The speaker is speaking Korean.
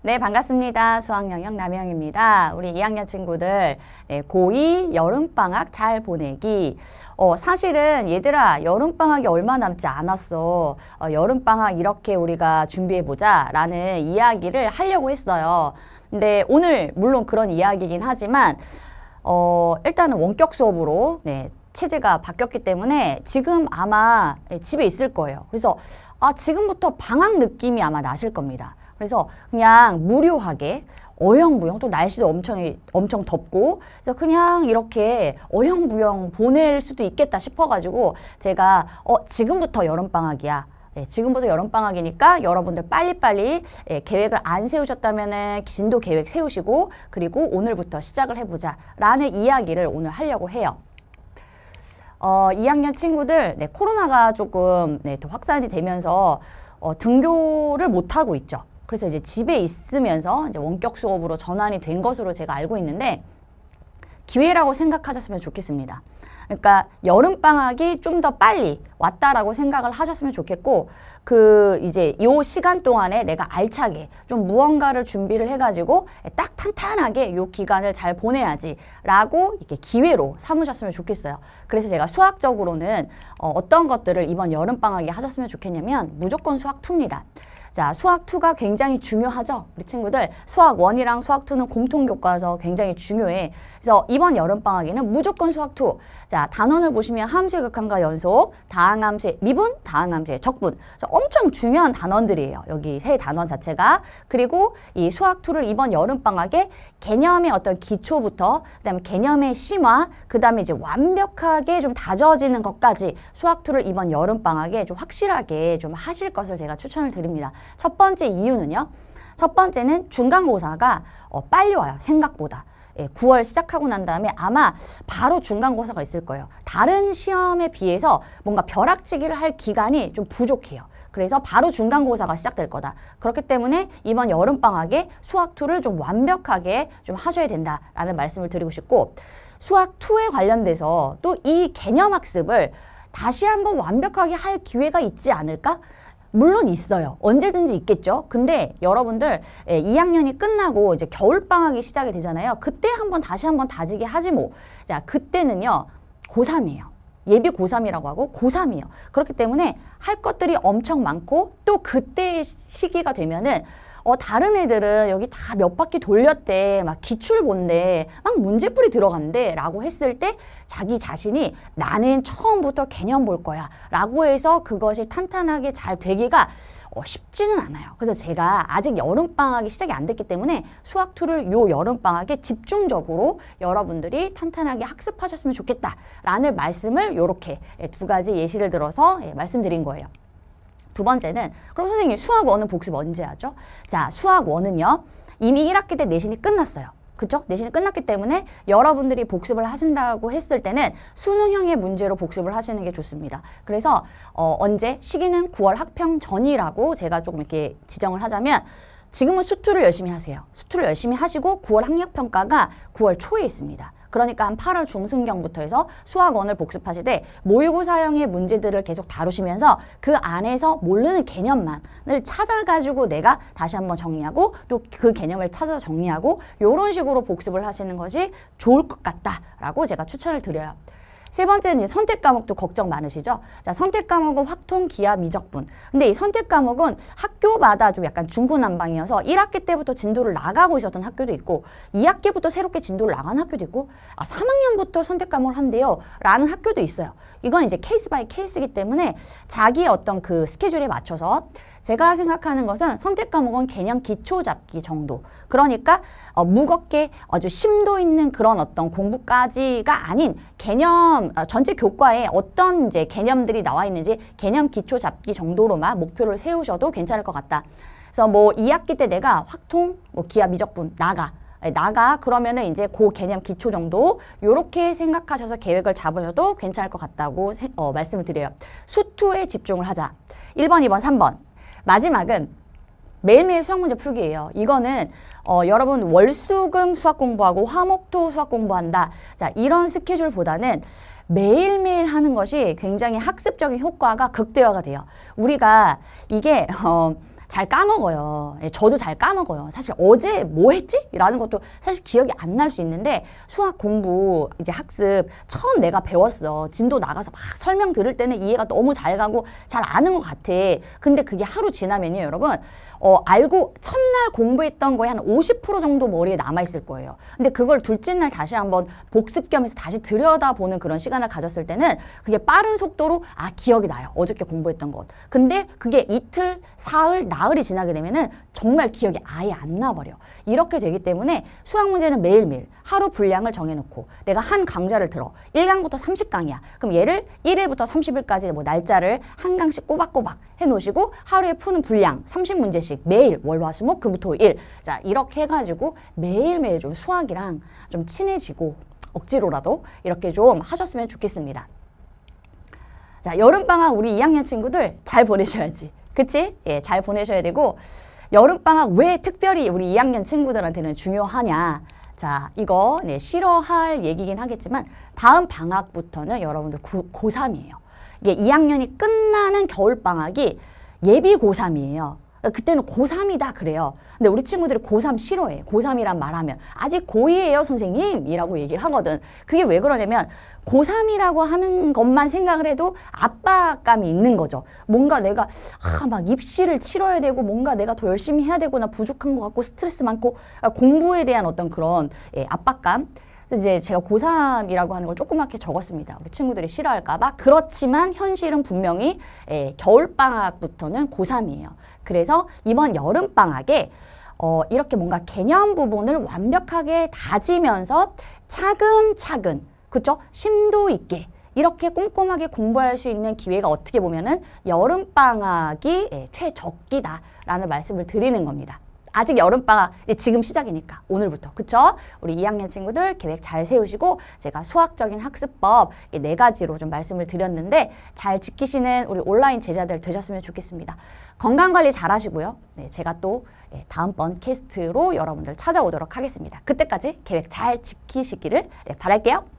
네, 반갑습니다. 수학영역 남영입니다. 우리 2학년 친구들 네, 고2 여름방학 잘 보내기 어, 사실은 얘들아 여름방학이 얼마 남지 않았어. 어, 여름방학 이렇게 우리가 준비해보자 라는 이야기를 하려고 했어요. 근데 오늘 물론 그런 이야기긴 하지만 어, 일단은 원격 수업으로 네, 체제가 바뀌었기 때문에 지금 아마 네, 집에 있을 거예요. 그래서 아, 지금부터 방학 느낌이 아마 나실 겁니다. 그래서 그냥 무료하게 어영부영 또 날씨도 엄청 엄청 덥고 그래서 그냥 이렇게 어영부영 보낼 수도 있겠다 싶어가지고 제가 어 지금부터 여름방학이야 예, 지금부터 여름방학이니까 여러분들 빨리빨리 예, 계획을 안 세우셨다면 진도 계획 세우시고 그리고 오늘부터 시작을 해보자 라는 이야기를 오늘 하려고 해요. 어, 2학년 친구들 네, 코로나가 조금 네, 또 확산이 되면서 어, 등교를 못하고 있죠. 그래서 이제 집에 있으면서 이제 원격 수업으로 전환이 된 것으로 제가 알고 있는데 기회라고 생각하셨으면 좋겠습니다. 그러니까 여름 방학이 좀 더 빨리 왔다라고 생각을 하셨으면 좋겠고 그 이제 요 시간 동안에 내가 알차게 좀 무언가를 준비를 해가지고 딱 탄탄하게 요 기간을 잘 보내야지라고 이렇게 기회로 삼으셨으면 좋겠어요. 그래서 제가 수학적으로는 어, 어떤 것들을 이번 여름 방학에 하셨으면 좋겠냐면 무조건 수학 투입니다 자, 수학 투가 굉장히 중요하죠. 우리 친구들 수학 원이랑 수학 투는 공통 교과서 굉장히 중요해. 그래서 이번 여름 방학에는 무조건 수학 투 자, 단원을 보시면 함수의 극한과 연속, 다항함수의 미분, 다항함수의 적분. 엄청 중요한 단원들이에요. 여기 세 단원 자체가. 그리고 이 수학2를 이번 여름방학에 개념의 어떤 기초부터, 그 다음에 개념의 심화, 그 다음에 이제 완벽하게 좀 다져지는 것까지 수학2를 이번 여름방학에 좀 확실하게 좀 하실 것을 제가 추천을 드립니다. 첫 번째 이유는요. 첫 번째는 중간고사가 어, 빨리 와요. 생각보다. 예, 9월 시작하고 난 다음에 아마 바로 중간고사가 있을 거예요. 다른 시험에 비해서 뭔가 벼락치기를 할 기간이 좀 부족해요. 그래서 바로 중간고사가 시작될 거다. 그렇기 때문에 이번 여름방학에 수학2를 좀 완벽하게 좀 하셔야 된다라는 말씀을 드리고 싶고 수학2에 관련돼서 또 이 개념학습을 다시 한번 완벽하게 할 기회가 있지 않을까? 물론 있어요. 언제든지 있겠죠. 근데 여러분들 예, 2학년이 끝나고 이제 겨울방학이 시작이 되잖아요. 그때 한번 다시 한번 다지게 하지 뭐. 자, 그때는요. 고3이에요. 예비 고3이라고 하고 고3이에요. 그렇기 때문에 할 것들이 엄청 많고 또 그때의 시기가 되면은 어 다른 애들은 여기 다 몇 바퀴 돌렸대 막 기출 본대막 문제풀이 들어간대 라고 했을 때 자기 자신이 나는 처음부터 개념 볼 거야 라고 해서 그것이 탄탄하게 잘 되기가 어, 쉽지는 않아요. 그래서 제가 아직 여름방학이 시작이 안 됐기 때문에 수학 툴을 요 여름방학에 집중적으로 여러분들이 탄탄하게 학습하셨으면 좋겠다라는 말씀을 요렇게 두 가지 예시를 들어서 예, 말씀드린 거예요. 두 번째는 그럼 선생님 수학 원은 복습 언제 하죠? 자 수학 원은요 이미 1학기 때 내신이 끝났어요. 그쵸? 내신이 끝났기 때문에 여러분들이 복습을 하신다고 했을 때는 수능형의 문제로 복습을 하시는 게 좋습니다. 그래서 어, 언제? 시기는 9월 학평 전이라고 제가 조금 이렇게 지정을 하자면 지금은 수투를 열심히 하세요. 수투를 열심히 하시고 9월 학력평가가 9월 초에 있습니다. 그러니까 한 8월 중순경부터 해서 수학원을 복습하시되 모의고사형의 문제들을 계속 다루시면서 그 안에서 모르는 개념만을 찾아가지고 내가 다시 한번 정리하고 또 그 개념을 찾아 정리하고 이런 식으로 복습을 하시는 것이 좋을 것 같다라고 제가 추천을 드려요. 세 번째는 이제 선택 과목도 걱정 많으시죠? 자, 선택 과목은 확통, 기하, 미적분. 근데 이 선택 과목은 학교마다 좀 약간 중구난방이어서 1학기 때부터 진도를 나가고 있었던 학교도 있고 2학기부터 새롭게 진도를 나간 학교도 있고 아, 3학년부터 선택 과목을 한대요. 라는 학교도 있어요. 이건 이제 케이스 바이 케이스이기 때문에 자기 어떤 그 스케줄에 맞춰서 제가 생각하는 것은 선택 과목은 개념 기초 잡기 정도. 그러니까 어, 무겁게 아주 심도 있는 그런 어떤 공부까지가 아닌 개념 어, 전체 교과에 어떤 이제 개념들이 나와 있는지 개념 기초 잡기 정도로만 목표를 세우셔도 괜찮을 것 같다. 그래서 뭐 2학기 때 내가 확통, 뭐 기하 미적분, 나가 예, 나가 그러면은 이제 고그 개념 기초 정도 요렇게 생각하셔서 계획을 잡으셔도 괜찮을 것 같다고 어, 말씀을 드려요. 수투에 집중을 하자. 1번, 2번, 3번 마지막은 매일매일 수학 문제 풀기예요. 이거는 어, 여러분 월수금 수학 공부하고 화목토 수학 공부한다. 자 이런 스케줄보다는 매일매일 하는 것이 굉장히 학습적인 효과가 극대화가 돼요. 우리가 이게 어, 잘 까먹어요. 예, 저도 잘 까먹어요. 사실 어제 뭐 했지? 라는 것도 사실 기억이 안 날 수 있는데 수학 공부, 이제 학습 처음 내가 배웠어. 진도 나가서 막 설명 들을 때는 이해가 너무 잘 가고 잘 아는 것 같아. 근데 그게 하루 지나면요, 여러분. 어, 알고 첫날 공부했던 거에 한50% 정도 머리에 남아있을 거예요. 근데 그걸 둘째 날 다시 한번 복습 겸해서 다시 들여다보는 그런 시간을 가졌을 때는 그게 빠른 속도로 아, 기억이 나요. 어저께 공부했던 것. 근데 그게 이틀, 사흘, 나 나흘이 지나게 되면은 정말 기억이 아예 안 나버려. 이렇게 되기 때문에 수학 문제는 매일매일 하루 분량을 정해놓고 내가 한 강좌를 들어. 일강부터 삼십 강이야 그럼 얘를 일일부터삼십일까지뭐 날짜를 한 강씩 꼬박꼬박 해놓으시고 하루에 푸는 분량 삼십 문제씩 매일 월화수목 금토 일. 자 이렇게 해가지고 매일매일 좀 수학이랑 좀 친해지고 억지로라도 이렇게 좀 하셨으면 좋겠습니다. 자, 여름방학 우리 2학년 친구들 잘 보내셔야지. 그치? 예, 잘 보내셔야 되고 여름방학 왜 특별히 우리 2학년 친구들한테는 중요하냐 자, 이거 네, 싫어할 얘기긴 하겠지만 다음 방학부터는 여러분들 고, 고3이에요. 이게 2학년이 끝나는 겨울방학이 예비 고3이에요. 그러니까 그때는 고3이다 그래요. 근데 우리 친구들이 고3 싫어해. 고3이란 말하면 아직 고2예요 선생님이라고 얘기를 하거든. 그게 왜 그러냐면 고3이라고 하는 것만 생각을 해도 압박감이 있는 거죠. 뭔가 내가 아, 막 입시를 치러야 되고 뭔가 내가 더 열심히 해야 되거나 부족한 것 같고 스트레스 많고 아, 공부에 대한 어떤 그런 예, 압박감 그래서 이제 제가 고3이라고 하는 걸 조그맣게 적었습니다. 우리 친구들이 싫어할까봐. 그렇지만 현실은 분명히 예, 겨울방학부터는 고3이에요. 그래서 이번 여름방학에 어, 이렇게 뭔가 개념 부분을 완벽하게 다지면서 차근차근, 그쵸? 심도 있게. 이렇게 꼼꼼하게 공부할 수 있는 기회가 어떻게 보면은 여름방학이 예, 최적기다라는 말씀을 드리는 겁니다. 아직 여름방학 지금 시작이니까 오늘부터 그쵸? 우리 2학년 친구들 계획 잘 세우시고 제가 수학적인 학습법 네 가지로 좀 말씀을 드렸는데 잘 지키시는 우리 온라인 제자들 되셨으면 좋겠습니다. 건강관리 잘 하시고요. 네, 제가 또 예, 다음번 캐스트로 여러분들 찾아오도록 하겠습니다. 그때까지 계획 잘 지키시기를 네, 바랄게요.